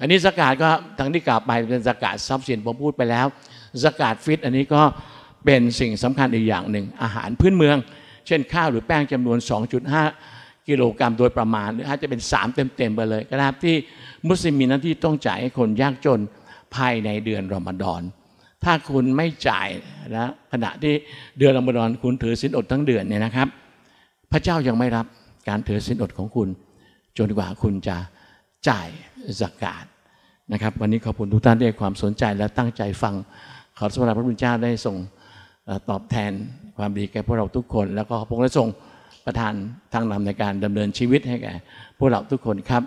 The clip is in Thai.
อันนี้สกัดก็ทางที่กล่าวไปเป็นสกัดทรัพย์สินผมพูดไปแล้วสกัดฟิต อันนี้ก็เป็นสิ่งสำคัญอีกอย่างหนึ่ง อาหารพื้นเมือง เช่น ข้าวหรือแป้งจำนวน 2.5 กิโลกรัมโดยประมาณหรืออาจจะเป็น 3 เต็มๆ ไปเลย ก็รับที่มุสลิมมีหน้าที่ต้องจ่ายให้คนยากจนภายในเดือนรอมฎอน ถ้าคุณไม่จ่ายนะขณะที่เดือนรอมฎอนคุณถือสินอดทั้งเดือนเนี่ยนะครับ พระเจ้ายังไม่รับการถือสินอดของคุณจนกว่าคุณจะจ่ายสักกาดนะครับ วันนี้ขอบคุณทุกท่านที่ให้ความสนใจและตั้งใจฟังขอสมณพระพุทธเจ้าได้ส่งตอบแทนความดีแก่พวกเราทุกคน แล้วก็พระองค์ได้ทรงประทานทางนำในการดำเนินชีวิตให้แก่ พวกเราทุกคนครับ